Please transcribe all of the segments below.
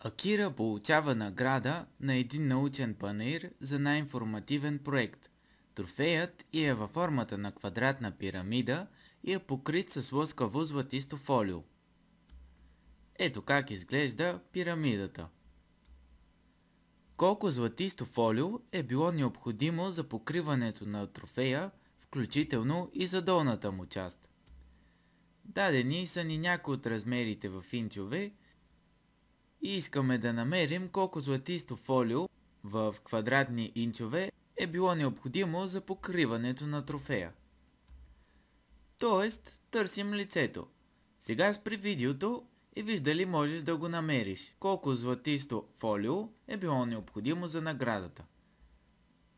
Акира получава награда на един научен панаир за най-информативен проект. Трофеят и е във формата на квадратна пирамида и е покрит с лъскаво златисто фолио. Ето как изглежда пирамидата. Колко златисто фолио е било необходимо за покриването на трофея, включително и за долната му част. Дадени са ни някои от размерите в инчове – и искаме да намерим колко златисто фолио в квадратни инчове е било необходимо за покриването на трофея. Тоест, търсим лицето. Сега спри видеото и виж дали можеш да го намериш. Колко златисто фолио е било необходимо за наградата.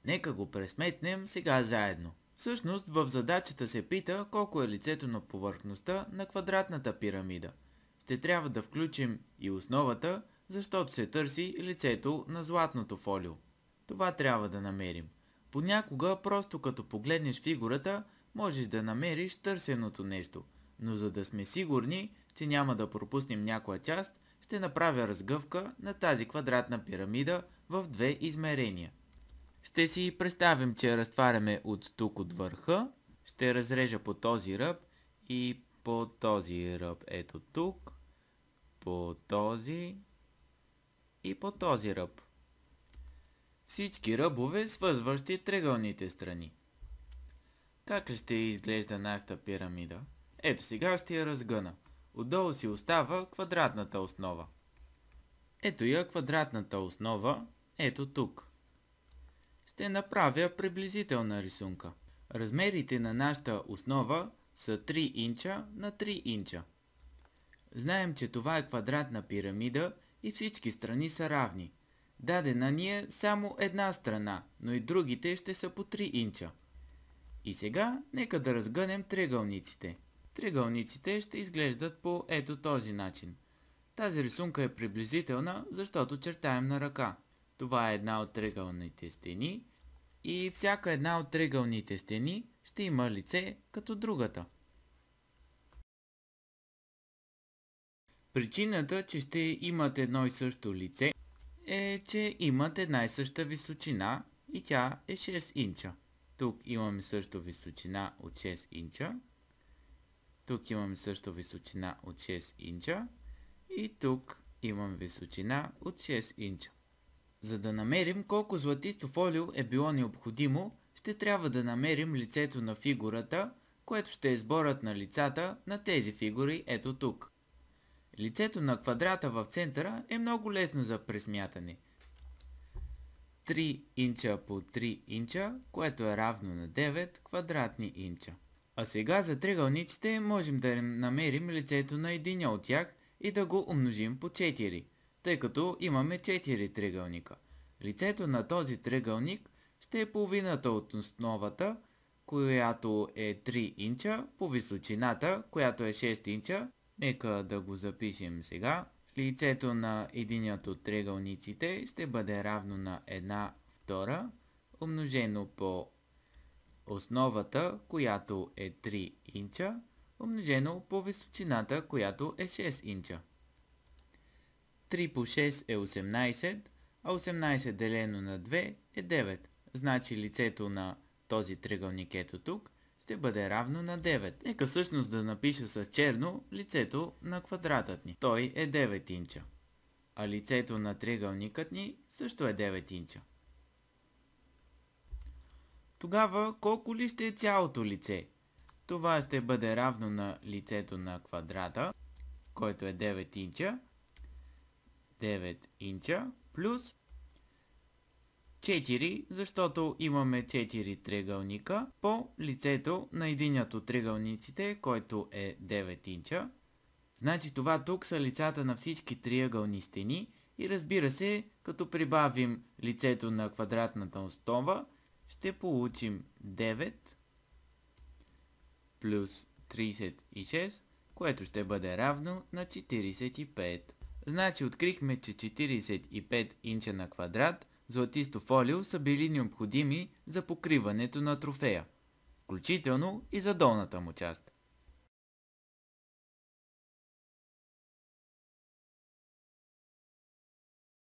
Нека го пресметнем сега заедно. Всъщност в задачата се пита колко е лицето на повърхността на квадратната пирамида – ще трябва да включим и основата, защото се търси лицето на златното фолио. Това трябва да намерим. Понякога, просто като погледнеш фигурата, можеш да намериш търсеното нещо, но за да сме сигурни, че няма да пропуснем някоя част, ще направя разгъвка на тази квадратна пирамида в две измерения. Ще си представим, че разтваряме от тук от върха, ще разрежа по този ръб и по този ръб ето тук по този и по този ръб. Всички ръбове, свързващи триъгълните страни. Как ще изглежда нашата пирамида? Ето сега ще я разгъна. Отдолу си остава квадратната основа. Ето я квадратната основа, ето тук. Ще направя приблизителна рисунка. Размерите на нашата основа са 3 инча на 3 инча. Знаем, че това е квадратна пирамида и всички страни са равни. Дадена ни е само една страна, но и другите ще са по 3 инча. И сега нека да разгънем триъгълниците. Триъгълниците ще изглеждат по ето този начин. Тази рисунка е приблизителна, защото чертаем на ръка. Това е една от триъгълните стени и всяка една от триъгълните стени ще има лице като другата. Причината, че ще имат едно и също лице е, че имат една и съща височина и тя е 6 инча. Тук имаме също височина от 6 инча. Тук имаме също височина от 6 инча. И тук имам височина от 6 инча. За да намерим колко златисто фолио е било необходимо, ще трябва да намерим лицето на фигурата, което ще е сборът на лицата на тези фигури ето тук. Лицето на квадрата в центъра е много лесно за пресмятане. 3 инча по 3 инча, което е равно на 9 квадратни инча. А сега за триъгълниците можем да намерим лицето на един от тях и да го умножим по 4, тъй като имаме 4 триъгълника. Лицето на този триъгълник ще е половината от основата, която е 3 инча, по височината, която е 6 инча Нека да го запишем сега. Лицето на единият от триъгълниците ще бъде равно на 1 втора, умножено по основата, която е 3 инча, умножено по височината, която е 6 инча. 3 по 6 е 18, а 18 делено на 2 е 9. Значи лицето на този триъгълник ето тук ще бъде равно на 9. Нека всъщност да напиша с черно лицето на квадратът ни. Той е 9 инча. А лицето на триъгълникът ни също е 9 инча. Тогава колко ли ще е цялото лице? Това ще бъде равно на лицето на квадрата, който е 9 инча, 9 инча, плюс 4, защото имаме 4 триъгълника по лицето на единят от триъгълниците, който е 9 инча. Значи това тук са лицата на всички триъгълни стени и разбира се, като прибавим лицето на квадратната основа, ще получим 9 плюс 36, което ще бъде равно на 45. Значи открихме, че 45 инча на квадрат златисто фолио са били необходими за покриването на трофея, включително и за долната му част.